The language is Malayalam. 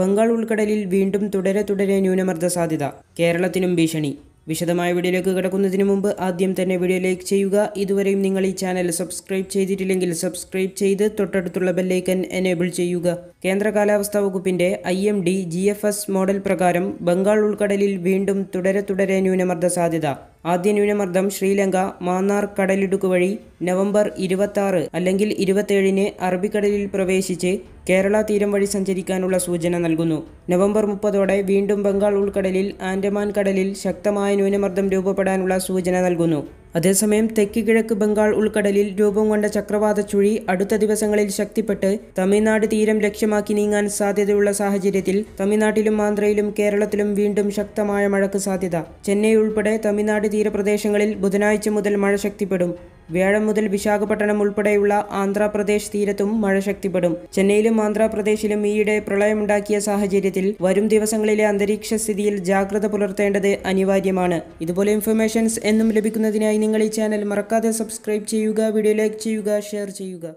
ബംഗാൾ ഉൾക്കടലിൽ വീണ്ടും തുടരെ തുടരെ ന്യൂനമർദ്ദ സാധ്യത കേരളത്തിനും ഭീഷണി വിശദമായ വീഡിയോയിലേക്ക് കിടക്കുന്നതിന് മുമ്പ് ആദ്യം തന്നെ വീഡിയോ ലൈക്ക് ചെയ്യുക ഇതുവരെയും നിങ്ങൾ ഈ ചാനൽ സബ്സ്ക്രൈബ് ചെയ്തിട്ടില്ലെങ്കിൽ സബ്സ്ക്രൈബ് ചെയ്ത് തൊട്ടടുത്തുള്ള ബെല്ലൈക്കൻ എനേബിൾ ചെയ്യുക കേന്ദ്ര കാലാവസ്ഥാ വകുപ്പിന്റെ I M D G F S model പ്രകാരം ബംഗാൾ ഉൾക്കടലിൽ വീണ്ടും തുടരെ തുടരെ ന്യൂനമർദ്ദ സാധ്യത ആദ്യ ന്യൂനമർദ്ദം ശ്രീലങ്ക മാന്നാർ കടലിടുക്ക് വഴി നവംബർ ഇരുപത്തി അല്ലെങ്കിൽ ഇരുപത്തേഴിന് അറബിക്കടലിൽ പ്രവേശിച്ച് കേരള തീരം വഴി സഞ്ചരിക്കാനുള്ള സൂചന നൽകുന്നു നവംബർ മുപ്പതോടെ വീണ്ടും ബംഗാൾ ഉൾക്കടലിൽ ആൻഡമാൻ കടലിൽ ശക്തമായ ന്യൂനമർദ്ദം രൂപപ്പെടാനുള്ള സൂചന നൽകുന്നു അതേസമയം തെക്ക് കിഴക്ക് ബംഗാൾ ഉൾക്കടലിൽ രൂപം കൊണ്ട ചക്രവാത ചുഴി അടുത്ത ദിവസങ്ങളിൽ ശക്തിപ്പെട്ട് തമിഴ്നാട് തീരം ലക്ഷ്യമാക്കി നീങ്ങാൻ സാധ്യതയുള്ള സാഹചര്യത്തിൽ തമിഴ്നാട്ടിലും ആന്ധ്രയിലും കേരളത്തിലും വീണ്ടും ശക്തമായ മഴയ്ക്ക് സാധ്യത ചെന്നൈ ഉൾപ്പെടെ തമിഴ്നാട് തീരപ്രദേശങ്ങളിൽ ബുധനാഴ്ച മുതൽ മഴ ശക്തിപ്പെടും വ്യാഴം മുതൽ വിശാഖപട്ടണം ഉൾപ്പെടെയുള്ള ആന്ധ്രാപ്രദേശ് തീരത്തും മഴ ശക്തിപ്പെടും ചെന്നൈയിലും ആന്ധ്രാപ്രദേശിലും ഈയിടെ പ്രളയമുണ്ടാക്കിയ സാഹചര്യത്തിൽ വരും ദിവസങ്ങളിലെ അന്തരീക്ഷ സ്ഥിതിയിൽ ജാഗ്രത പുലർത്തേണ്ടത് അനിവാര്യമാണ് ഇതുപോലെ ഇൻഫർമേഷൻസ് എന്നും ലഭിക്കുന്നതിനായി നിങ്ങൾ ഈ ചാനൽ മറക്കാതെ സബ്സ്ക്രൈബ് ചെയ്യുക വീഡിയോ ലൈക്ക് ചെയ്യുക ഷെയർ ചെയ്യുക